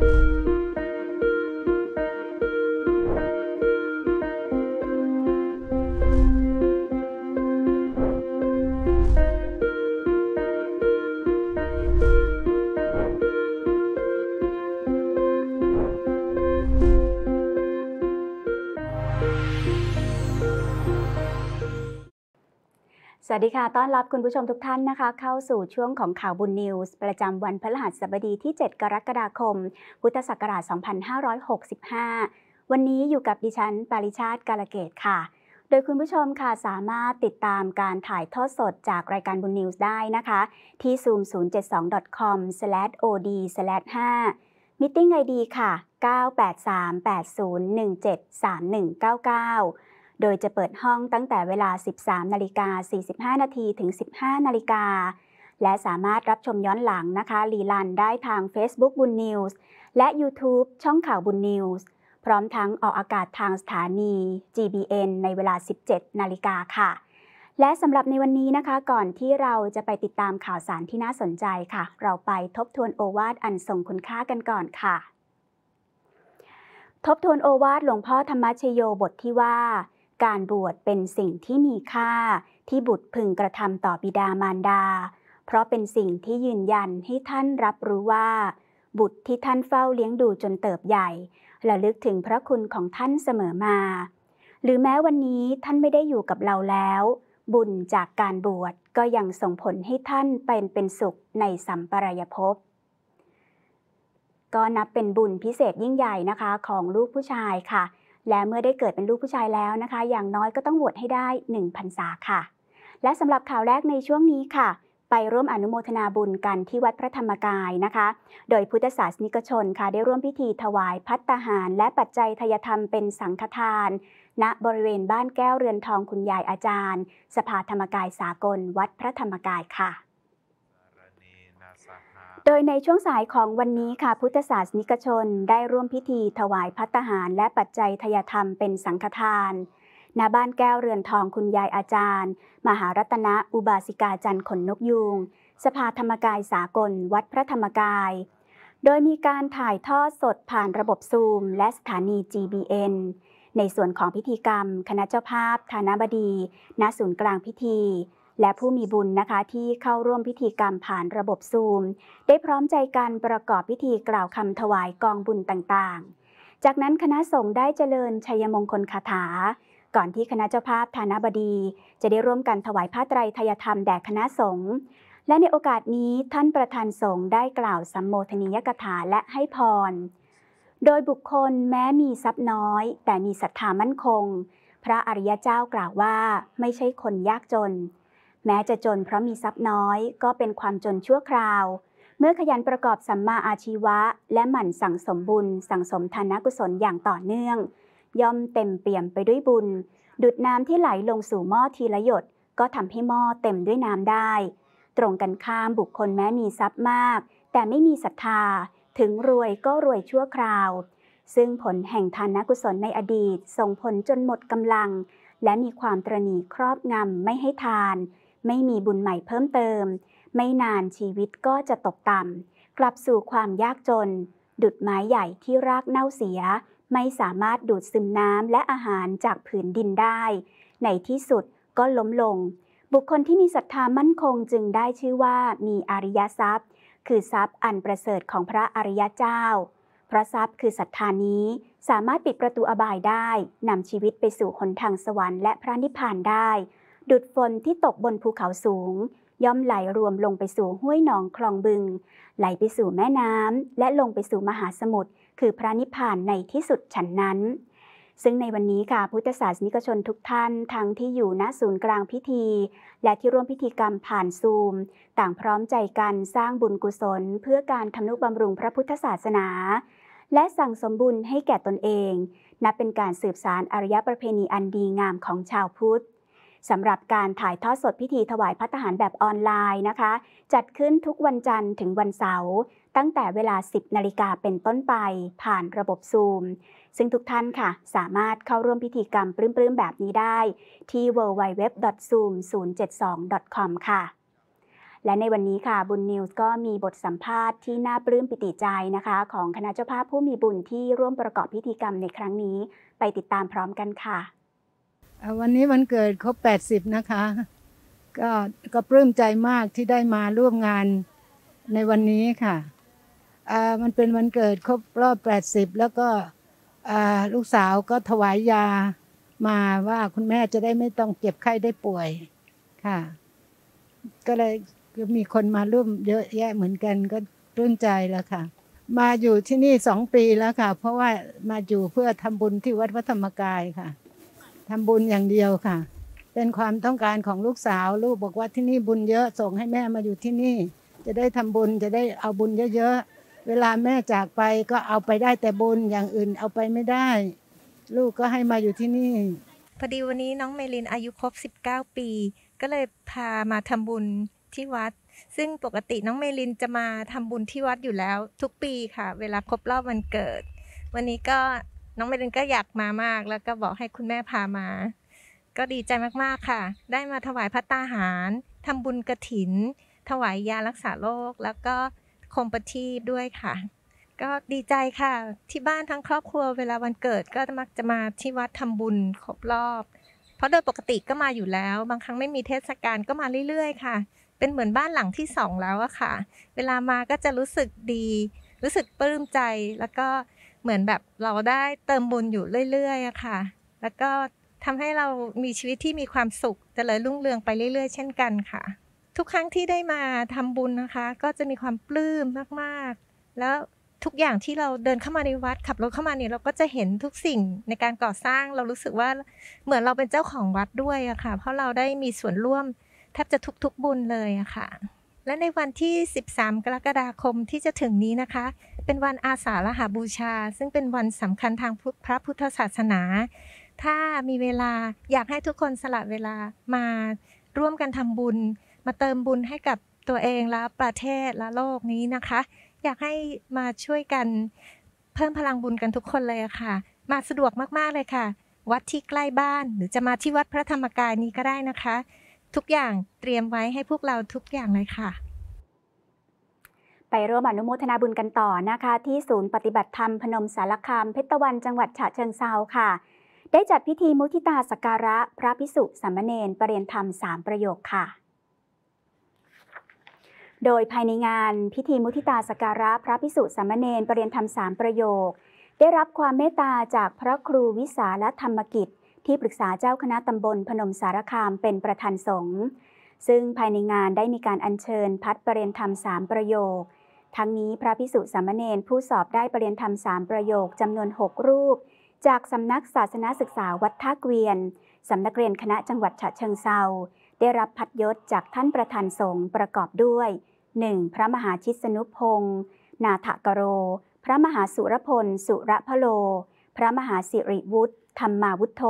Música วัสดีค่ะต้อนรับคุณผู้ชมทุกท่านนะคะเข้าสู่ช่วงของข่าวบุญนิวส์ประจำวันพฤหัสบดีที่7กรกฎาคมพุทธศักราช2565วันนี้อยู่กับดิฉันปาริชาติกาลเกตค่ะโดยคุณผู้ชมค่ะสามารถติดตามการถ่ายทอดสดจากรายการบุญนิวส์ได้นะคะที่ zoom072.com/od/5 มิ팅ไอดีค่ะ98380173199โดยจะเปิดห้องตั้งแต่เวลา 13 นาฬิกา 45 นาทีถึง 15นาฬิกา และสามารถรับชมย้อนหลังนะคะรีลันได้ทาง Facebook บุญนิวส์และ YouTube ช่องข่าวบุญนิวส์พร้อมทั้งออกอากาศทางสถานี GBN ในเวลา 17 นาฬิกาค่ะ และสำหรับในวันนี้นะคะ ก่อนที่เราจะไปติดตามข่าวสารที่น่าสนใจค่ะ เราไปทบทวนโอวาทอันทรงคุณค่ากันก่อนค่ะ ทบทวนโอวาทหลวงพ่อธรรมชโยบทที่ว่าการบวชเป็นสิ่งที่มีค่าที่บุตรพึงกระทำต่อบิดามารดา เพราะเป็นสิ่งที่ยืนยันให้ท่านรับรู้ว่า บุตรที่ท่านเฝ้าเลี้ยงดูจนเติบใหญ่และลึกถึงพระคุณของท่านเสมอมา หรือแม้วันนี้ท่านไม่ได้อยู่กับเราแล้ว บุญจากการบวชก็ยังส่งผลให้ท่านเป็นเป็นสุขในสัมปรายภพ ก็นับเป็นบุญพิเศษยิ่งใหญ่นะคะ ของลูกผู้ชายค่ะและเมื่อได้เกิดเป็นลูกผู้ชายแล้วนะคะ อย่างน้อยก็ต้องบวชให้ได้1พรรษาค่ะ และสำหรับข่าวแรกในช่วงนี้ค่ะ ไปร่วมอนุโมทนาบุญกันที่วัดพระธรรมกายนะคะ โดยพุทธศาสนิกชนค่ะ ได้ร่วมพิธีถวายพัตตาหารและปัจจัยทยธรรมเป็นสังฆทาน ณบริเวณบ้านแก้วเรือนทองคุณยายอาจารย์ สภาธรรมกายสากล วัดพระธรรมกายค่ะโดยในช่วงสายของวันนี้ค่ะพุทธศาสนิกชนได้ร่วมพิธีถวายพัตหารและปัจจัยทยธรรมเป็นสังฆทานณบ้านแก้วเรือนทองคุณยายอาจารย์ มหารัตนะอุบาสิกาจันขนนกยูงสภาธรรมกายสากลวัดพระธรรมกาย โดยมีการถ่ายทอดสดผ่านระบบซูมและสถานี GBN ในส่วนของพิธีกรรม คณะเจ้าภาพ ฐานบดี ณศูนย์กลางพิธีและผู้มีบุญนะคะที่เข้าร่วมพิธีกรรมผ่านระบบซูม ได้พร้อมใจกันประกอบพิธีกล่าวคำถวายกองบุญต่าง ๆ จากนั้นคณะสงฆ์ได้เจริญชัยมงคลคาถา ก่อนที่คณะเจ้าภาพฐานบดี จะได้ร่วมกันถวายผ้าไตรทยธรรมแด่คณะสงฆ์ และในโอกาสนี้ท่านประธานสงฆ์ได้กล่าวสัมโมทนียกถาและให้พร โดยบุคคลแม้มีทรัพย์น้อย แต่มีศรัทธามั่นคง พระอริยเจ้ากล่าวว่าไม่ใช่คนยากจนแม้จะจนเพราะมีทรัพย์น้อย ก็เป็นความจนชั่วคราว เมื่อขยันประกอบสัมมาอาชีวะ และหมั่นสั่งสมบุญสั่งสมทานกุศลอย่างต่อเนื่อง ย่อมเต็มเปี่ยมไปด้วยบุญ ดุดน้ำที่ไหลลงสู่หม้อทีละหยด ก็ทำให้หม้อเต็มด้วยน้ำได้ ตรงกันข้ามบุคคลแม้มีทรัพย์มาก แต่ไม่มีศรัทธาถึงรวยก็รวยชั่วคราว ซึ่งผลแห่งทานกุศลในอดีตส่งผลจนหมดกำลัง และมีความตรณีครอบงำไม่ให้ทานไม่มีบุญใหม่เพิ่มเติม ไม่นานชีวิตก็จะตกต่ำ กลับสู่ความยากจน ดุดไม้ใหญ่ที่รากเน่าเสีย ไม่สามารถดูดซึมน้ำและอาหารจากผืนดินได้ ในที่สุดก็ล้มลง บุคคลที่มีศรัทธามั่นคงจึงได้ชื่อว่ามีอริยทรัพย์ คือทรัพย์อันประเสริฐของพระอริยเจ้าเพราะทรัพย์คือศรัทธานี้สามารถปิดประตูอบายได้นำชีวิตไปสู่หนทางสวรรค์และพระนิพพานได้ดุดฝนที่ตกบนภูเขาสูง ย่อมไหลรวมลงไปสู่ห้วยหนองคลองบึง ไหลไปสู่แม่น้ำและลงไปสู่มหาสมุทรคือพระนิพพานในที่สุดฉันนั้น ซึ่งในวันนี้ค่ะพุทธศาสนิกชนทุกท่าน ทั้งที่อยู่ณศูนย์กลางพิธี และที่ร่วมพิธีกรรมผ่านซูม ต่างพร้อมใจกันสร้างบุญกุศล เพื่อการทำนุบำรุงพระพุทธศาสนา และสั่งสมบุญให้แก่ตนเอง นับเป็นการสืบสารอารยประเพณีอันดีงามของชาวพุทธสำหรับการถ่ายทอดสดพิธีถวายพระทหารแบบออนไลน์นะคะ จัดขึ้นทุกวันจันทร์ถึงวันเสาร์ ตั้งแต่เวลา 10นาฬิกาเป็นต้นไป ผ่านระบบซูมซึ่งทุกท่านค่ะ สามารถเข้าร่วมพิธีกรรมปลื้มๆแบบนี้ได้ ที่ www.zoom072.com ค่ะ และในวันนี้ค่ะบุญนิวส์ก็มีบทสัมภาษณ์ที่น่าปลื้มปิติใจนะคะ ของคณะเจ้าภาพผู้มีบุญที่ร่วมประกอบพิธีกรรมในครั้งนี้ ไปติดตามพร้อมกันค่ะวันนี้วันเกิดครบ 80 นะคะ ก็ก็ปลื้มใจมากที่ได้มาร่วมงานในวันนี้ค่ะมันเป็นวันเกิดครบรอบ 80 แล้วก็ลูกสาวก็ถวายยามาว่าคุณแม่จะได้ไม่ต้องเจ็บไข้ได้ป่วย ค่ะ ก็เลยมีคนมาร่วมเยอะแยะเหมือนกันก็ปลื้มใจแล้วค่ะ มาอยู่ที่นี่สองปีแล้วค่ะ เพราะว่ามาอยู่เพื่อทำบุญที่วัดพระธรรมกายค่ะทำบุญอย่างเดียวค่ะ เป็นความต้องการของลูกสาวลูกบอกว่าที่นี่บุญเยอะส่งให้แม่มาอยู่ที่นี่ จะได้ทำบุญจะได้เอาบุญเยอะๆเวลาแม่จากไปก็เอาไปได้แต่บุญอย่างอื่น เอาไปไม่ได้ ลูกก็ให้มาอยู่ที่นี่พอดีวันนี้น้องเมลินอายุครบ19 ปี ก็เลยพามาทำบุญที่วัด ซึ่งปกติน้องเมลินจะมาทำบุญที่วัดอยู่แล้ว ทุกปีค่ะ เวลาครบรอบวันเกิด วันนี้ก็น้องเมรินก็อยากมามากแล้วก็บอกให้คุณแม่พามา ก็ดีใจมากๆค่ะ ได้มาถวายพระตาหารทำบุญกระถิน ถวายยารักษาโรค แล้วก็คมปทีบด้วยค่ะ ก็ดีใจค่ะ ที่บ้านทั้งครอบครัว เวลาวันเกิดก็มักจะมาที่วัดทำบุญครบรอบ เพราะโดยปกติก็มาอยู่แล้ว บางครั้งไม่มีเทศกาลก็มาเรื่อยๆ ค่ะ เป็นเหมือนบ้านหลังที่สองแล้วอะค่ะ เวลามาก็จะรู้สึกดี รู้สึกปลื้มใจ แล้วก็เหมือนแบบเราได้เติมบุญอยู่เรื่อยๆอะค่ะ แล้วก็ทำให้เรามีชีวิตที่มีความสุขจเจริญรุ่งเรืองไปเรื่อยๆ เช่นกันค่ะ ทุกครั้งที่ได้มาทำบุญนะคะ ก็จะมีความปลื้มมากๆ แล้วทุกอย่างที่เราเดินเข้ามาในวัดขับรถเข้ามาเนี่ยเราก็จะเห็นทุกสิ่งในการก่อสร้างเรารู้สึกว่าเหมือนเราเป็นเจ้าของวัดด้วยอะค่ะ เพราะเราได้มีส่วนร่วมแทบจะทุกๆบุญเลยอะค่ะ และในวันที่ 13 กรกฎาคมที่จะถึงนี้นะคะเป็นวันอาสาฬหาบูชา ซึ่งเป็นวันสำคัญทางพระพุทธศาสนา ถ้ามีเวลาอยากให้ทุกคนสละเวลามาร่วมกันทำบุญ มาเติมบุญให้กับตัวเองและประเทศและโลกนี้นะคะ อยากให้มาช่วยกัน เพิ่มพลังบุญกันทุกคนเลยค่ะ มาสะดวกมากๆเลยค่ะ วัดที่ใกล้บ้าน หรือจะมาที่วัดพระธรรมกายนี้ก็ได้นะคะ ทุกอย่างเตรียมไว้ให้พวกเราทุกอย่างเลยค่ะไปร่วมอนุโมทนาบุญกันต่อนะคะ ที่ศูนย์ปฏิบัติธรรมพนมสารคามเพชรตะวันจังหวัดฉะเชิงเซาค่ะ ได้จัดพิธีมุทิตาสการะพระพิสุสัมมเนรประเรียนธรรมสามประโยคค่ะ โดยภายในงานพิธีมุทิตาสการะพระพิสุสัมมเนรประเรียนธรรมสามประโยค ได้รับความเมตตาจากพระครูวิสาลธรรมกิจ ที่ปรึกษาเจ้าคณะตำบล พนมสารคามเป็นประธานสงฆ์ซึ่งภายในงานได้มีการอัญเชิญพัดประเรียนธรรมสามประโยค ทั้งนี้พระพิสุสามเณรผู้สอบได้ประเรียนธรรมสามประโยคจำนวน 6 รูป จากสำนักศาสนาศึกษาวัดท่าเกวียนสำนักเรียนคณะจังหวัดฉะเชิงเซาได้รับพัดยศจากท่านประธานสงฆ์ประกอบด้วย 1. พระมหาชิสนุพงศ์นาถกโรพระมหาสุรพลสุรพโล พระมหาสิริวุฒิธรรมาวุฒโธ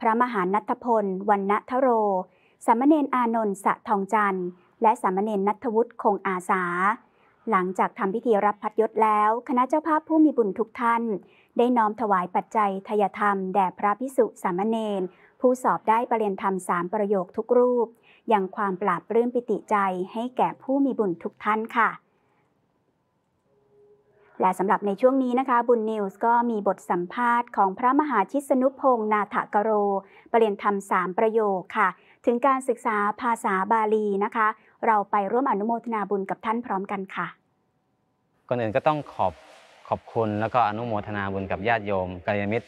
พระมหานัทพลวันณทโรสามเณรอานนท์สะทองจันทร์ และสามเณรนัทวุฒิคงอาสา หลังจากทำพิธีรับพัดยศแล้ว คณะเจ้าภาพผู้มีบุญทุกท่าน ได้น้อมถวายปัจจัย ทยธรรมแด่พระพิสุสามเณรผู้สอบได้ประเรียนธรรมสามประโยคทุกรูปอย่างความปราบเรื่มปิติใจให้แก่ผู้มีบุญทุกท่านค่ะ และสำหรับในช่วงนี้นะคะ บุญนิวส์ก็มีบทสัมภาษณ์ของพระมหาชิสนุพงศ์นาถกโรประเรียนธรรมสามประโยคค่ะถึงการศึกษาภาษาบาลีนะคะ เราไปร่วมอนุโมทนาบุญกับท่านพร้อมกันค่ะก่อนอื่นก็ต้องขอบขอบคุณแล้วก็อนุโมทนาบุญกับญาติโยมกัลยาณมิตร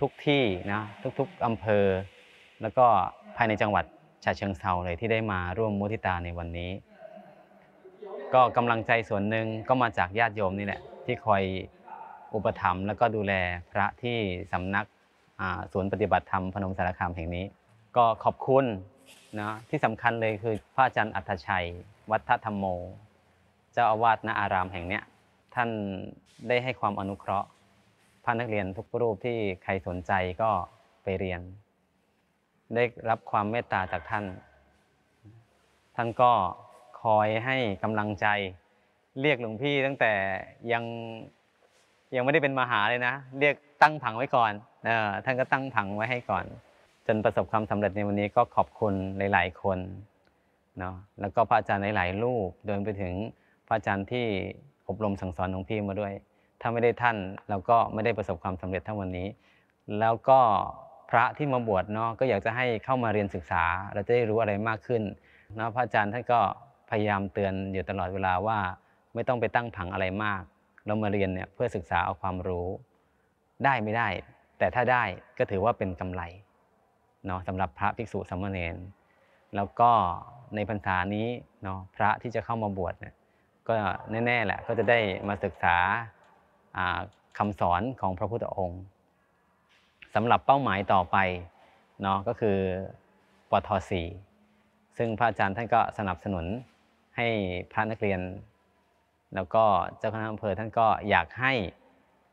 ทุกๆทที่นะทุกๆอำเภอ แล้วก็ภายในจังหวัดชาเชิงเซาเลย ที่ได้มาร่วมมุทิตาในวันนี้ ก็กำลังใจส่วนหนึ่งก็มาจากญาติโยมนี่แหละที่คอยอุปถัมภ์แล้วก็ดูแลพระที่สำนักศูนย์ปฏิบัติธรรมพนมสารคามแห่งนี้ก็ขอบคุณนะที่สำคัญเลยคือพระอาจารย์อัธชัย วัฒธรรมโม เจ้าอาวาสณอารามแห่งเนี้ย ท่านได้ให้ความอนุเคราะห์พระนักเรียนทุกรูปที่ใครสนใจก็ไปเรียน ได้รับความเมตตาจากท่าน ท่านก็คอยให้กำลังใจ เรียกหลวงพี่ตั้งแต่ยังยังไม่ได้เป็นมหาเลยนะ เรียกตั้งผังไว้ก่อนเออท่านก็ตั้งผังไว้ให้ก่อนจนประสบความสำเร็จในวันนี้ก็ขอบคุณหลายๆคนเนาะ แล้วก็พระอาจารย์หลายๆรูปเดินไปถึงพระอาจารย์ที่อบรมสั่งสอนลองพี่มาด้วย ถ้าไม่ได้ท่านเราก็ไม่ได้ประสบความสำเร็จเท่าวันนี้ แล้วก็พระที่มาบวชเนาะก็อยากจะให้เข้ามาเรียนศึกษา เราจะได้รู้อะไรมากขึ้นเนาะพระอาจารย์ท่านก็พยายามเตือนอยู่ตลอดเวลาว่าไม่ต้องไปตั้งผังอะไรมาก เรามาเรียนเนี่ยเพื่อศึกษาเอาความรู้ ได้ไม่ได้ แต่ถ้าได้ก็ถือว่าเป็นกำไรเนาะสำหรับพระภิกษุสามเณรแล้วก็ในพรรษานี้เนาะพระที่จะเข้ามาบวชเนี่ยก็แน่ๆแหละก็จะได้มาศึกษาคำสอนของพระพุทธองค์ สำหรับเป้าหมายต่อไปเนาะก็คือปทศีซึ่งพระอาจารย์ท่านก็สนับสนุนให้พระนักเรียน แล้วก็เจ้าคณะอำเภอท่านก็อยากให้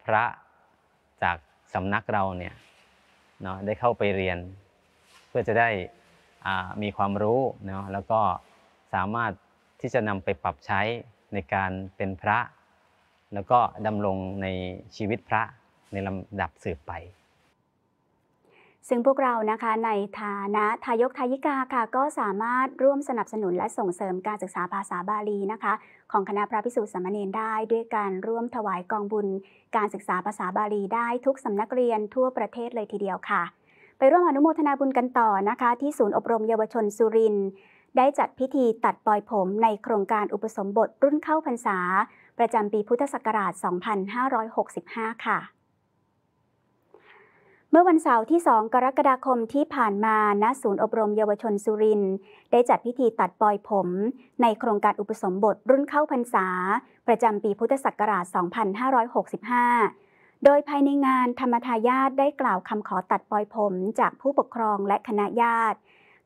พระจากสำนักเราเนี่ยเนาะได้เข้าไปเรียนพื่อจะได้มีความรู้เนาะแล้วก็สามารถที่จะนำไปปรับใช้ในการเป็นพระ แล้วก็ดำรงในชีวิตพระในลำดับสืบไป ซึ่งพวกเรานะคะในฐานะทายกทายิกาค่ะก็สามารถร่วมสนับสนุนและส่งเสริมการศึกษาภาษาบาลีนะคะของคณะพระพิสธิ์สมณีนได้ ด้วยการร่วมถวายกองบุญ การศึกษาภาษาบาลีได้ทุกสำนักเรียนทั่วประเทศเลยทีเดียวค่ะไปร่วมอนุโมทนาบุญกันต่อนะคะ ที่ศูนย์อบรมเยาวชนสุรินได้จัดพิธีตัดปลอยผม ในโครงการอุปสมบทรุ่นเข้าพรรษา ประจำปีพุทธศักราช 2565 ค่ะ เมื่อวันเสาร์ที่ 2 กรกฎาคมที่ผ่านมาณศูนย์อบรมเยาวชนสุรินได้จัดพิธีตัดปลอยผม ในโครงการอุปสมบทรุ่นเข้าพรรษา ประจำปีพุทธศักราช 2565โดยภายในงานธรรมทายาทได้กล่าวคำขอตัดปลอยผมจากผู้ปกครองและคณะญาติ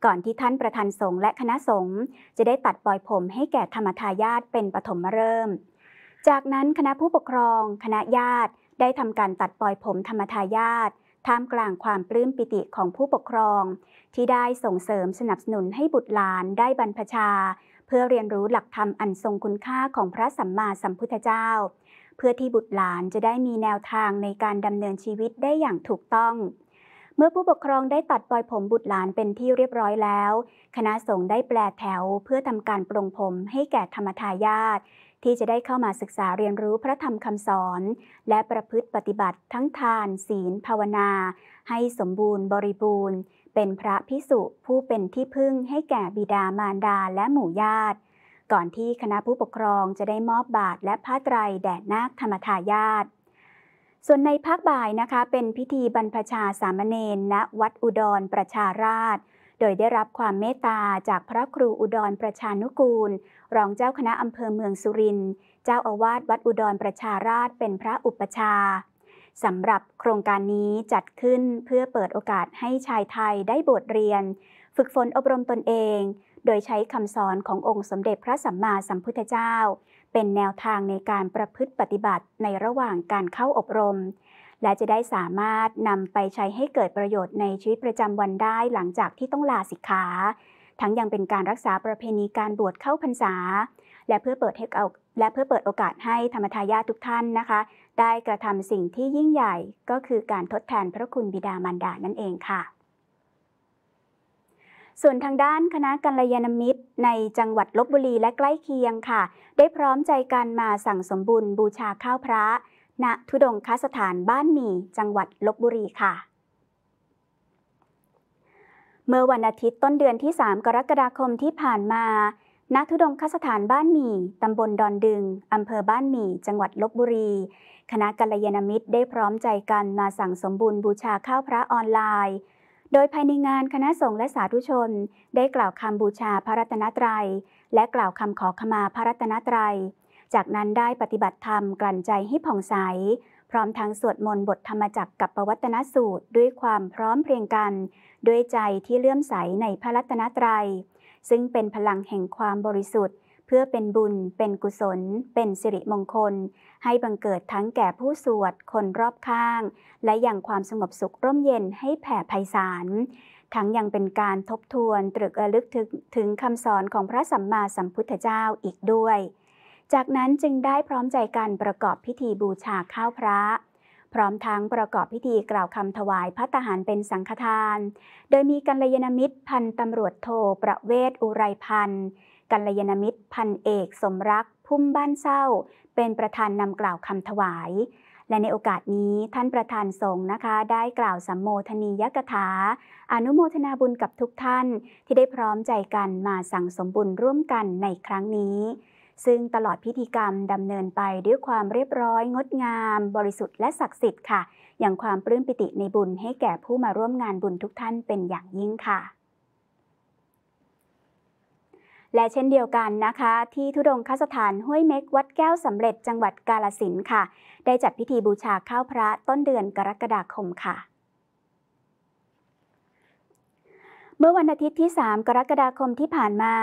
ก่อนที่ท่านประธานสงฆ์และคณะสงฆ์จะได้ตัดปลอยผมให้แก่ธรรมทายาทเป็นปฐมเริ่ม จากนั้นคณะผู้ปกครอง คณะญาติได้ทำการตัดปลอยผมธรรมทายาทท่ามกลางความปลื้มปิติของผู้ปกครอง ที่ได้ส่งเสริมสนับสนุนให้บุตรหลานได้บรรพชา เพื่อเรียนรู้หลักธรรมอันทรงคุณค่าของพระสัมมาสัมพุทธเจ้าเพื่อที่บุตรหลานจะได้มีแนวทางในการดำเนินชีวิตได้อย่างถูกต้อง เมื่อผู้ปกครองได้ตัดปล่อยผมบุตรหลานเป็นที่เรียบร้อยแล้ว คณะสงฆ์ได้แปลแถวเพื่อทำการปรงผมให้แก่ธรรมทายาทที่จะได้เข้ามาศึกษาเรียนรู้พระธรรมคำสอน และประพฤติปฏิบัติทั้งทาน ศีล ภาวนา ให้สมบูรณ์บริบูรณ์ เป็นพระพิสุผู้เป็นที่พึ่ง ให้แก่บิดามารดาและหมู่ญาติก่อนที่คณะผู้ปกครองจะได้มอบบาทและผ้าไตรแด่นาคธรรมทายาทส่วนในภาคบ่ายนะคะ เป็นพิธีบรรพชาสามเณรณวัดอุดรประชาราช โดยได้รับความเมตตาจากพระครูอุดรประชานุกูล รองเจ้าคณะอำเภอเมืองสุรินทร์ เจ้าอาวาสวัดอุดรประชาราชเป็นพระอุปชาสำหรับโครงการนี้จัดขึ้นเพื่อเปิดโอกาสให้ชายไทยได้บทเรียน ฝึกฝนอบรมตนเองโดยใช้คำสอนขององค์สมเด็จพระสัมมาสัมพุทธเจ้า เป็นแนวทางในการประพฤติปฏิบัติในระหว่างการเข้าอบรม และจะได้สามารถนำไปใช้ให้เกิดประโยชน์ในชีวิตประจำวันได้หลังจากที่ต้องลาสิกขาทั้งยังเป็นการรักษาประเพณีการบวชเข้าพรรษา และเพื่อเปิดให้เอาและเพื่อเปิดโอกาสให้ธรรมทายาทุกท่านนะคะ ได้กระทำสิ่งที่ยิ่งใหญ่ก็คือการทดแทนพระคุณบิดามารดานั่นเองค่ะส่วนทางด้านคณะกัลยาณมิตรในจังหวัดลบบุรีและใกล้เคียงค่ะ ได้พร้อมใจกันมาสั่งสมบุญบูชาข้าวพระณทุดงคสถานบ้านหมี่จังหวัดลบบุรีค่ะ เมื่อวันอาทิตย์ต้นเดือนที่ 3 กรกฎาคมที่ผ่านมาณทุดงคสถานบ้านหมี่ตำบลดอนดึงอำเภอบ้านหมี่จังหวัดลบบุรี คณะกัลยาณมิตรได้พร้อมใจกันมาสั่งสมบุญบูชาข้าวพระออนไลน์โดยภายในงานคณะสงฆ์และสาธุชนได้กล่าวคำบูชาพระรัตนตรัย และกล่าวคำขอขมาพระรัตนตรัย จากนั้นได้ปฏิบัติธรรมกลั่นใจให้ผ่องใส พร้อมทั้งสวดมนต์บทธรรมจักกับประวัตนสูตรด้วยความพร้อมเพรียงกัน ด้วยใจที่เลื่อมใสในพระรัตนตรัย ซึ่งเป็นพลังแห่งความบริสุทธิ์เพื่อเป็นบุญเป็นกุศล เป็นสิริมงคล ให้บังเกิดทั้งแก่ผู้สวด คนรอบข้าง และอย่างความสงบสุขร่มเย็นให้แผ่ไพศาลทั้งยังเป็นการทบทวนตรึกระลึกถึงถึงคำสอนของพระสัมมาสัมพุทธเจ้าอีกด้วย จากนั้นจึงได้พร้อมใจกันประกอบพิธีบูชาข้าวพระ พร้อมทั้งประกอบพิธีกล่าวคำถวายพระตหารเป็นสังฆทาน โดยมีกัลยาณมิตรพันตำรวจโทประเวศอุไรพันธ์กัลยาณมิตร พันเอกสมรักพุ่มบ้านเศร้า เป็นประธานนำกล่าวคำถวาย และในโอกาสนี้ท่านประธานสงฆ์นะคะ ได้กล่าวสัมโมทนียกถา อนุโมทนาบุญกับทุกท่านที่ได้พร้อมใจกันมาสั่งสมบุญร่วมกันในครั้งนี้ ซึ่งตลอดพิธีกรรมดำเนินไปด้วยความเรียบร้อยงดงาม บริสุทธิ์และศักดิ์สิทธิ์ค่ะอย่างความปลื้มปิติในบุญให้แก่ผู้มาร่วมงานบุญทุกท่านเป็นอย่างยิ่งค่ะและเช่นเดียวกันนะคะที่ทุดงคสถานห้วยเม็ก วัดแก้วสำเร็จจังหวัดกาลสินค่ะ ได้จัดพิธีบูชาข้าวพระต้นเดือนกรกฎาคมค่ะ เมื่อวันอาทิตย์ที่ 3 กรกฎาคมที่ผ่านมา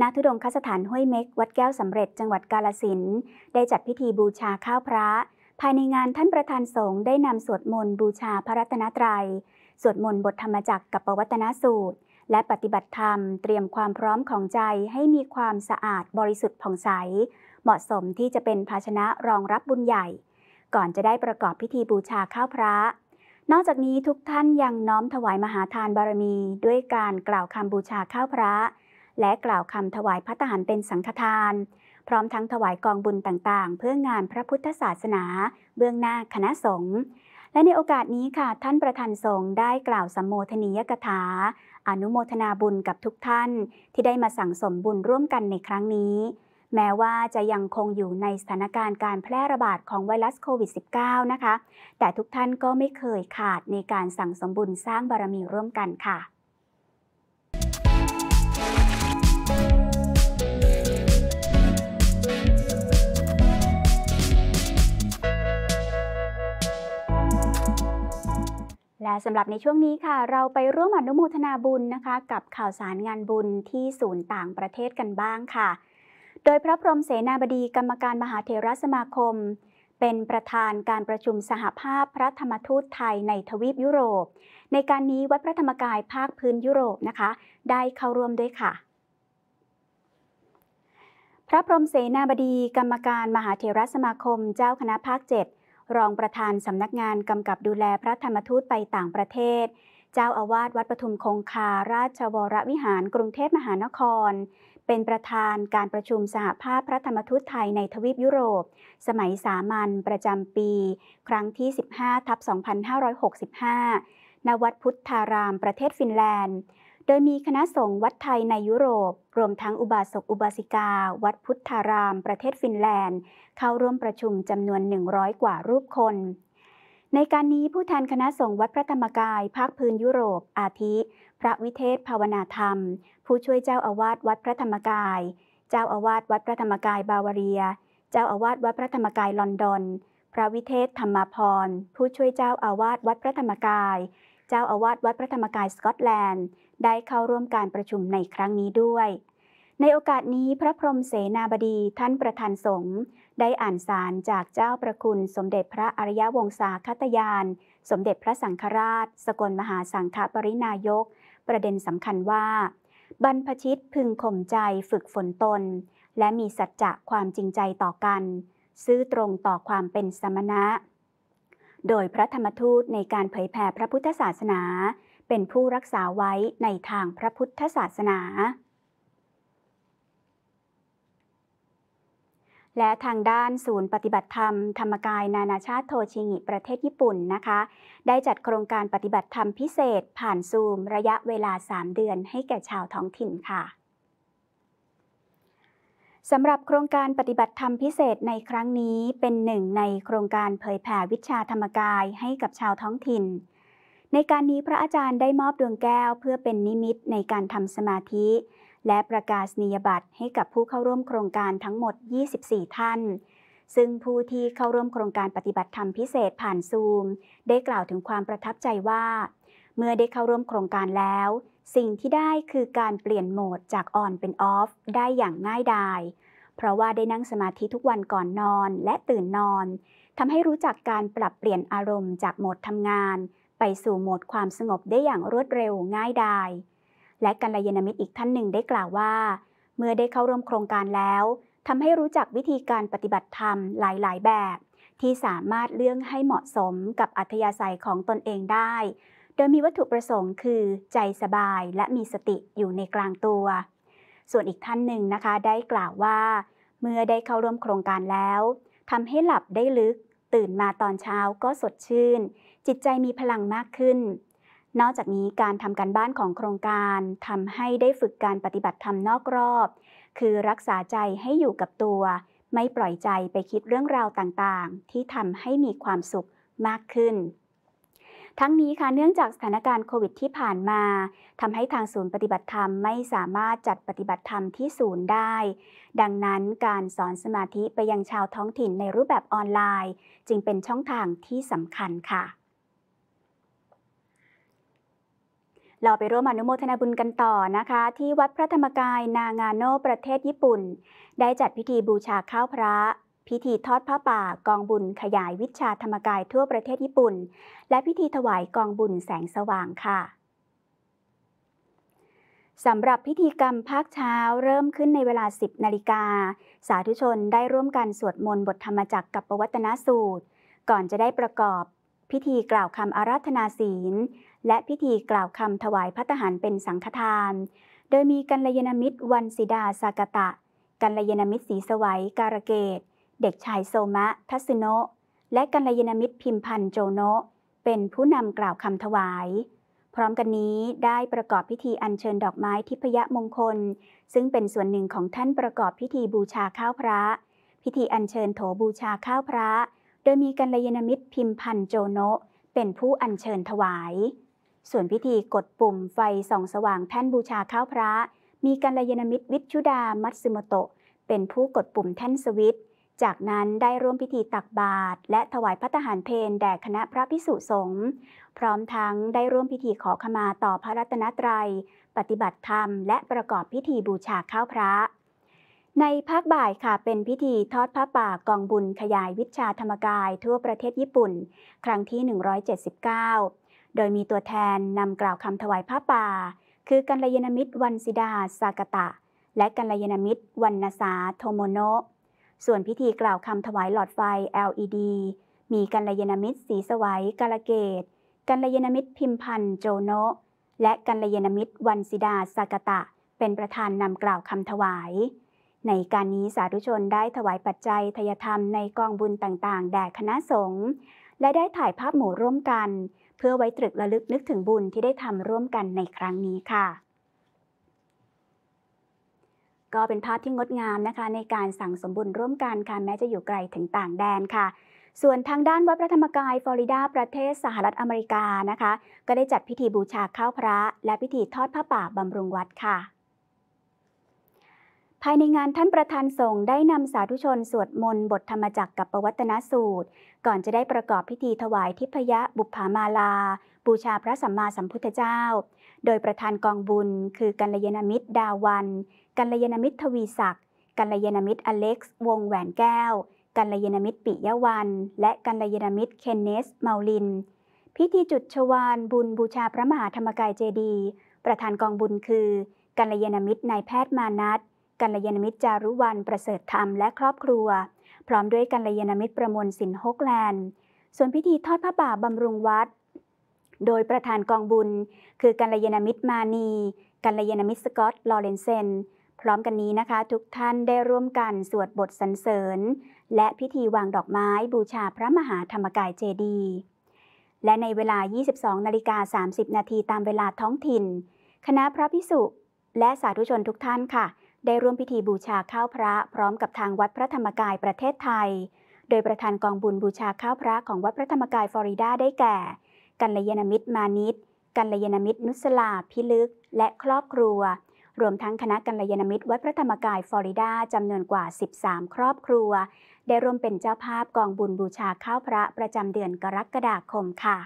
ณทุดงคสถานห้วยเม็ก วัดแก้วสำเร็จจังหวัดกาลสินได้จัดพิธีบูชาข้าวพระ ภายในงานท่านประธานสงฆ์ได้นำสวดมนต์บูชาพระรัตนตรยัย สวดมนต์บทธรรมจักรกับปวัตนสูตรและปฏิบัติธรรมเตรียมความพร้อมของใจให้มีความสะอาดบริสุทธิ์ผ่องใส เหมาะสมที่จะเป็นภาชนะรองรับบุญใหญ่ ก่อนจะได้ประกอบพิธีบูชาข้าวพระ นอกจากนี้ทุกท่านยังน้อมถวายมหาทานบารมี ด้วยการกล่าวคำบูชาข้าวพระ และกล่าวคำถวายพระทหารเป็นสังฆทาน พร้อมทั้งถวายกองบุญต่าง ๆ เพื่องานพระพุทธศาสนา เบื้องหน้าคณะสงฆ์และในโอกาสนี้ค่ะท่านประธานสงฆ์ได้กล่าวสัมโมทนียกถา อนุโมทนาบุญกับทุกท่านที่ได้มาสั่งสมบุญร่วมกันในครั้งนี้แม้ว่าจะยังคงอยู่ในสถานการณ์การแพร่ระบาดของไวรัสโควิด -19 นะคะ แต่ทุกท่านก็ไม่เคยขาดในการสั่งสมบุญสร้างบารมีร่วมกันค่ะและสำหรับในช่วงนี้ค่ะเราไปร่วมอนุโมทนาบุญนะคะ กับข่าวสารงานบุญที่ศูนย์ต่างประเทศกันบ้างค่ะ โดยพระพรหมเสนาบดีกรรมการมหาเทรสมาคม เป็นประธานการประชุมสหภาพพระธรรมทูตไทยในทวีปยุโรป ในการนี้วัดพระธรรมกายภาคพื้นยุโรปนะคะ ได้เข้าร่วมด้วยค่ะ พระพรหมเสนาบดีกรรมการมหาเทรสมาคมเจ้าคณะภาค7รองประธานสำนักงานกำกับดูแลพระธรรมทูตไปต่างประเทศ เจ้าอาวาสวัดปทุมคงคาราชวรวิหารกรุงเทพมหานคร เป็นประธานการประชุมสหภาพพระธรรมทูตไทยในทวีปยุโรป สมัยสามัญประจำปีครั้งที่ 15ทับ2565ณวัดพุทธารามประเทศฟินแลนด์โดยมีคณะสงฆ์วัดไทยในยุโรปรวมทั้งอุบาสกอุบาสิกา วัดพุทธาราม ประเทศฟินแลนด์ เข้าร่วมประชุมจำนวน100 กว่ารูปคน ในการนี้ผู้แทนคณะสงฆ์วัดพระธรรมกาย ภาคพื้นยุโรปอาทิ พระวิเทศภาวนาธรรม ผู้ช่วยเจ้าอาวาสวัดพระธรรมกาย เจ้าอาวาสวัดพระธรรมกายบาวาเรีย เจ้าอาวาสวัดพระธรรมกายลอนดอนพระวิเทศธรรมพรผู้ช่วยเจ้าอาวาสวัดพระธรรมกายเจ้าอาวาสวัดพระธรรมกายสกอตแลนด์ ได้เข้าร่วมการประชุมในครั้งนี้ด้วย ในโอกาสนี้พระพรมเสนาบดีท่านประธานสงฆ์ได้อ่านสารจากเจ้าประคุณ สมเด็จพระอริยวงศาคตยาน สมเด็จพระสังฆราช สกลมหาสังฆปรินายก ประเด็นสำคัญว่า บรรพชิตพึงข่มใจฝึกฝนตน และมีสัจจะความจริงใจต่อกัน ซื่อตรงต่อความเป็นสมณะโดยพระธรรมทูตในการเผยแผ่พระพุทธศาสนา เป็นผู้รักษาไว้ในทางพระพุทธศาสนา และทางด้านศูนย์ปฏิบัติธรรมธรรมกายนานาชาติโทชิงิประเทศญี่ปุ่นนะคะ ได้จัดโครงการปฏิบัติธรรมพิเศษผ่านซูมระยะเวลา 3 เดือนให้แก่ชาวท้องถิ่นค่ะสำหรับโครงการปฏิบัติธรรมพิเศษในครั้งนี้เป็นหนึ่งในโครงการเผยแผ่วิชาธรรมกายให้กับชาวท้องถิ่น ในการนี้พระอาจารย์ได้มอบดวงแก้วเพื่อเป็นนิมิตในการทำสมาธิ และประกาศนียบัตร ให้กับผู้เข้าร่วมโครงการทั้งหมด 24 ท่าน ซึ่งผู้ที่เข้าร่วมโครงการปฏิบัติธรรมพิเศษผ่านซูม ได้กล่าวถึงความประทับใจว่า เมื่อได้เข้าร่วมโครงการแล้วสิ่งที่ได้คือการเปลี่ยนโหมดจากออนเป็นออฟได้อย่างง่ายดาย เพราะว่าได้นั่งสมาธิทุกวันก่อนนอนและตื่นนอนทำให้รู้จักการปรับเปลี่ยนอารมณ์จากโหมดทำงาน ไปสู่โหมดความสงบได้อย่างรวดเร็วง่ายดาย และกัลยาณมิตรอีกท่านหนึ่งได้กล่าวว่า เมื่อได้เข้าร่วมโครงการแล้วทำให้รู้จักวิธีการปฏิบัติธรรมหลายๆแบบ ที่สามารถเลือกให้เหมาะสมกับอัธยาศัยของตนเองได้โดยมีวัตถุประสงค์คือ ใจสบายและมีสติอยู่ในกลางตัว ส่วนอีกท่านหนึ่งนะคะ ได้กล่าวว่า เมื่อได้เข้าร่วมโครงการแล้วทำให้หลับได้ลึก ตื่นมาตอนเช้าก็สดชื่น จิตใจมีพลังมากขึ้น นอกจากนี้การทำการบ้านของโครงการทำให้ได้ฝึกการปฏิบัติธรรมนอกรอบ คือรักษาใจให้อยู่กับตัว ไม่ปล่อยใจไปคิดเรื่องราวต่างๆ ที่ทำให้มีความสุขมากขึ้นทั้งนี้ค่ะ เนื่องจากสถานการณ์โควิดที่ผ่านมา ทำให้ทางศูนย์ปฏิบัติธรรมไม่สามารถจัดปฏิบัติธรรมที่ศูนย์ได้ ดังนั้นการสอนสมาธิไปยังชาวท้องถิ่นในรูปแบบออนไลน์ จึงเป็นช่องทางที่สำคัญค่ะ เราไปร่วมอนุโมทนาบุญกันต่อนะคะ ที่วัดพระธรรมกายนางานโนประเทศญี่ปุ่น ได้จัดพิธีบูชาข้าวพระพิธีทอดผ้าป่ากองบุญขยายวิชาธรรมกายทั่วประเทศญี่ปุ่น และพิธีถวายกองบุญแสงสว่างค่ะ สำหรับพิธีกรรมภาคเช้าเริ่มขึ้นในเวลา 10นาฬิกาสาธุชนได้ร่วมกันสวดมนต์บทธรรมจักกับประวัตนสูตร ก่อนจะได้ประกอบ พิธีกล่าวคำอาราธนาศีล และพิธีกล่าวคำถวายพระทหารเป็นสังฆทาน โดยมีกัลยาณมิตรวันสิดาสากตะ กัลยาณมิตรสีสวัยการเกตเด็กชายโซมะทัสโนะและกัลยาณมิตรพิมพันธ์โจโนะเป็นผู้นำกล่าวคำถวาย พร้อมกันนี้ได้ประกอบพิธีอัญเชิญดอกไม้ทิพยมงคล ซึ่งเป็นส่วนหนึ่งของท่านประกอบพิธีบูชาข้าวพระ พิธีอัญเชิญโถบูชาข้าวพระ โดยมีกัลยาณมิตรพิมพันธ์โจโนะเป็นผู้อัญเชิญถวาย ส่วนพิธีกดปุ่มไฟส่อง สว่างแท่นบูชาข้าวพระมีกัลยาณมิตรวิชุดามัตสึโมโตะเป็นผู้กดปุ่มแท่นสวิตช์จากนั้นได้ร่วมพิธีตักบาตรและถวายพระทหารเพนแด่คณะพระพิสุสงฆ์พร้อมทั้งได้ร่วมพิธีขอขมาต่อพระรัตนตรยัย ปฏิบัติธรรม และประกอบพิธีบูชาข้าวพระ ในภาคบ่ายค่ะเป็นพิธีทอดพระป่ากองบุญขยายวิชาธรรมกายทั่วประเทศญี่ปุ่น ครั้งที่ 179 โดยมีตัวแทนนำกล่าวคำถวายพระป่า คือกัลยาณมิตรวันสิดา สากตะ และกัลยาณมิตรวันนาสาโทโมโนะส่วนพิธีกล่าวคำถวายหลอดไฟ LED มีกัลยาณมิตรสีสวัยกาลเกต กัลยาณมิตรพิมพันธ์โจโน และกัลยาณมิตรวันสิดาสากตะ เป็นประธานนำกล่าวคำถวาย ในการนี้สาธุชนได้ถวายปัจจัย ทยธรรมในกองบุญต่าง ๆ แด่คณะสงฆ์ และได้ถ่ายภาพหมู่ร่วมกัน เพื่อไว้ตรึกระลึกนึกถึงบุญที่ได้ทำร่วมกันในครั้งนี้ค่ะก็เป็นภาพที่งดงามนะคะในการสั่งสมบุญร่วมกัน ค่ะแม้จะอยู่ไกลถึงต่างแดนค่ะ ส่วนทางด้านวัดพระธรรมกายฟลอริดาประเทศสหรัฐอเมริกานะคะ ก็ได้จัดพิธีบูชาข้าวพระ และพิธีทอดผ้าป่าบำรุงวัดค่ะ ภายในงานท่านประธานสงฆ์ได้นำสาธุชนสวดมนต์บทธรรมจักกับประวัตนสูตร ก่อนจะได้ประกอบพิธีถวายทิพยะบุพพามาลา บูชาพระสัมมาสัมพุทธเจ้าโดยประธานกองบุญ คือกัลยาณมิตรดาวัน กัลยาณมิตรทวีศักดิ์กัลยาณมิตรอเล็กซ์วงแหวนแก้ว กัลยาณมิตรปิยวัน และกัลยาณมิตรเคนเนสเมาลิน พิธีจุดชวานบุญบูชาพระมหาธรรมกายเจดีประธานกองบุญคือ กัลยาณมิตรนายแพทย์มานัทกัลยาณมิตรจารุวันประเสริฐธรรมและครอบครัว พร้อมด้วยกัลยาณมิตรประมวลสินฮกแลนด์ส่วนพิธีทอดพระป่าบำรุงวัดโดยประธานกองบุญคือกัลยาณมิตรมานี กัลยาณมิตรสกอต ลอเรนเซน พร้อมกันนี้นะคะ ทุกท่านได้ร่วมกันสวดบทสรรเสริญ และพิธีวางดอกไม้บูชาพระมหาธรรมกายเจดี และในเวลา 22นาฬิกา30 นาทีตามเวลาท้องถิ่น คณะพระพิสุและสาธุชนทุกท่านค่ะ ได้ร่วมพิธีบูชาข้าวพระ พร้อมกับทางวัดพระธรรมกายประเทศไทย โดยประธานกองบุญบูชาข้าวพระของวัดพระธรรมกายฟลอริดาได้แก่กัลยาณมิตรมานิต กัลยาณมิตรนุสลาพิลึกและครอบครัว รวมทั้งคณะกัลยาณมิตรวัดพระธรรมกายฟลอริดาจำนวนกว่า 13 ครอบครัว ได้ร่วมเป็นเจ้าภาพกองบุญบูชาข้าวพระประจำเดือนกรกฎาคมค่ะ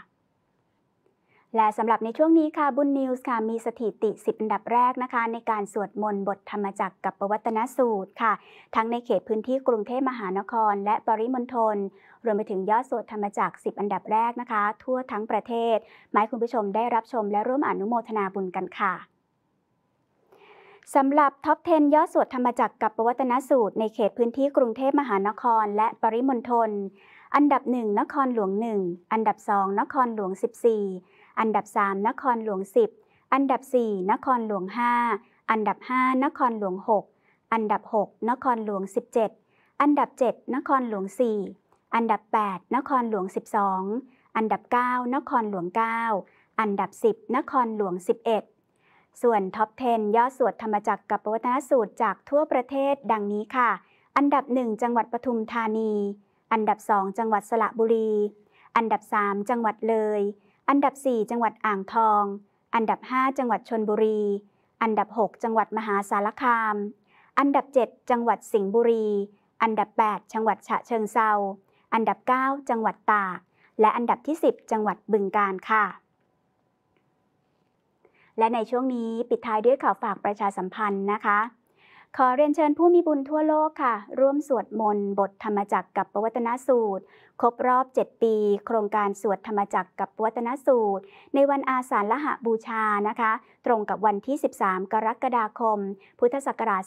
และสำหรับในช่วงนี้ค่ะบุญนิวส์ค่ะมีสถิติ 10 อันดับแรกนะคะในการสวดมนต์บทธรรมจักรกับประวัตนสูตร ค่ะ ทั้งในเขตพื้นที่กรุงเทพมหานคร และปริมณฑลรวมไปถึงยอดสวดธรรมจักร10 อันดับแรกนะคะ ทั่วทั้งประเทศหมายคุณผู้ชมได้รับชมและร่วมอนุโมทนาบุญกันค่ะสำหรับท็อป 10 ยอดสวดธรรมจักรกับประวัตนสูตร ในเขตพื้นที่กรุงเทพมหานคร และปริมณฑลอันดับ 1 นครหลวง 1 อันดับ 2 นครหลวง 14อันดับ3นครหลวง10 อันดับ 4 นครหลวง 5 อันดับ 5 นครหลวง 6 อันดับ 6 นครหลวง 17 อันดับ 7 นครหลวง 4 อันดับ 8 นครหลวง 12 อันดับ 9 นครหลวง 9 อันดับ 10 นครหลวง 11 ส่วนท็อป10 ยอดสวดธรรมจักรกับปวัตนสูตรจากทั่วประเทศดังนี้ค่ะ อันดับ 1 จังหวัดปทุมธานี อันดับ2จังหวัดสระบุรี อันดับ3จังหวัดเลยอันดับ 4 จังหวัดอ่างทอง อันดับ 5 จังหวัดชนบุรี อันดับ 6 จังหวัดมหาสารคาม อันดับ 7 จังหวัดสิงห์บุรี อันดับ 8 จังหวัดฉะเชิงเซาอันดับ 9 จังหวัดตาก และอันดับที่ 10 จังหวัดบึงกาฬค่ะ และในช่วงนี้ปิดท้ายด้วยข่าวฝากประชาสัมพันธ์นะคะขอเรียนเชิญผู้มีบุญทั่วโลกค่ะ ร่วมสวดมนต์ บทธรรมจักรกับปวัตนสูตร ครบรอบ 7 ปี โครงการสวดธรรมจักรกับปวัตนสูตร ในวันอาสาฬหบูชานะคะ ตรงกับวันที่ 13 กรกฎาคม พุทธศักราช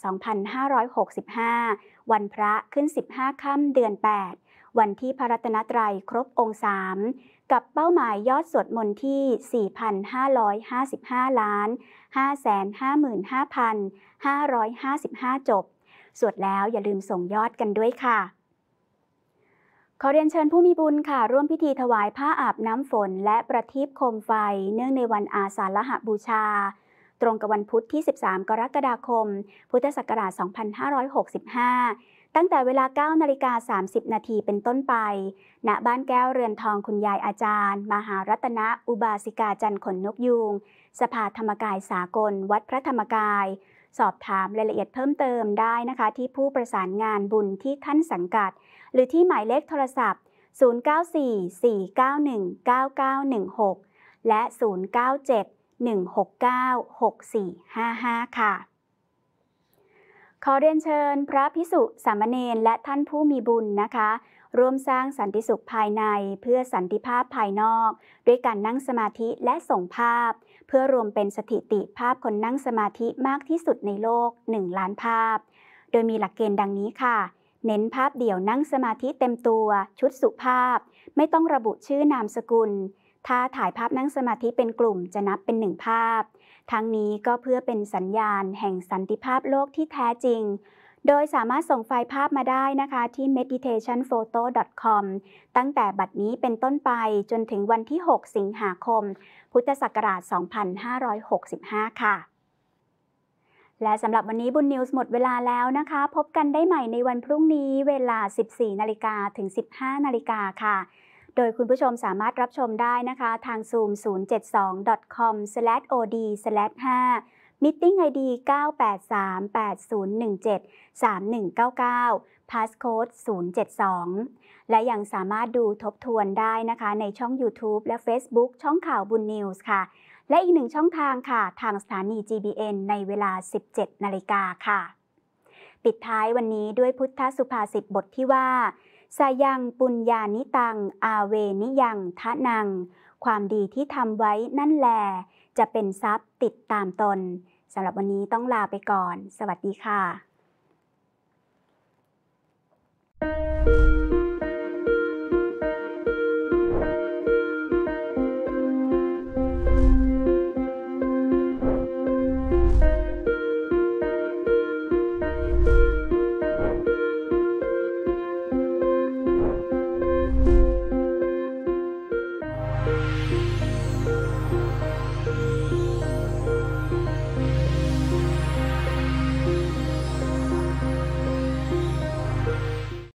2565 วันพระขึ้น 15 ค่ำเดือน 8 วันที่พระรัตนตรัยครบองค์สามกับเป้าหมายยอดสวดมนต์ที่ 4,555 ล้าน555,555 จบ สวดแล้วอย่าลืมส่งยอดกันด้วยค่ะ ขอเรียนเชิญผู้มีบุญค่ะ ร่วมพิธีถวายผ้าอาบน้ำฝนและประทีปโคมไฟเนื่องในวันอาสาฬหบูชา ตรงกับวันพุทธที่ 13 กรกฎาคม พุทธศักราช 2565ตั้งแต่เวลา 9 นาฬิกา 30 นาที เป็นต้นไป ณ บ้านแก้วเรือนทองคุณยายอาจารย์ มหารัตนะอุบาสิกาจันขนนกยูงสภาธรรมกายสากล วัดพระธรรมกาย สอบถามรายละเอียดเพิ่มเติมได้นะคะที่ผู้ประสานงานบุญที่ท่านสังกัด หรือที่หมายเลขโทรศัพท์ 0944919916 และ 0971696455 ค่ะขอเรียนเชิญ พระพิสุสามเณรและท่านผู้มีบุญนะคะ ร่วมสร้างสันติสุขภายในเพื่อสันติภาพภายนอก ด้วยการนั่งสมาธิและส่งภาพ เพื่อรวมเป็นสถิติภาพคนนั่งสมาธิมากที่สุดในโลก1ล้านภาพ โดยมีหลักเกณฑ์ดังนี้ค่ะ เน้นภาพเดี่ยวนั่งสมาธิเต็มตัวชุดสุภาพ ไม่ต้องระบุชื่อนามสกุลถ้าถ่ายภาพนั่งสมาธิเป็นกลุ่มจะนับเป็นหนึ่งภาพ ทั้งนี้ก็เพื่อเป็นสัญญาณแห่งสันติภาพโลกที่แท้จริง โดยสามารถส่งไฟล์ภาพมาได้นะคะที่ meditationphoto.com ตั้งแต่บัดนี้เป็นต้นไปจนถึงวันที่ 6 สิงหาคม พุทธศักราช 2565 ค่ะ และสำหรับวันนี้บุญนิวส์หมดเวลาแล้วนะคะ พบกันได้ใหม่ในวันพรุ่งนี้ เวลา 14นาฬิกาถึง 15นาฬิกาค่ะโดยคุณผู้ชมสามารถรับชมได้นะคะทาง zoom072.com/od/5 Meeting ID 98380173199 Passcode 072 และยังสามารถดูทบทวนได้นะคะ ในช่อง YouTube และ Facebook ช่องข่าวบุญนิวส์ค่ะ และอีกหนึ่งช่องทางค่ะทางสถานี GBN ในเวลา 17นาฬิกาค่ะ ปิดท้ายวันนี้ด้วยพุทธสุภาษิตบทที่ว่าสายังปุญญานิตัง อาเวนิยังทะนัง ความดีที่ทำไว้นั่นแล จะเป็นทรัพย์ติดตามตนสำหรับวันนี้ต้องลาไปก่อน สวัสดีค่ะ thank you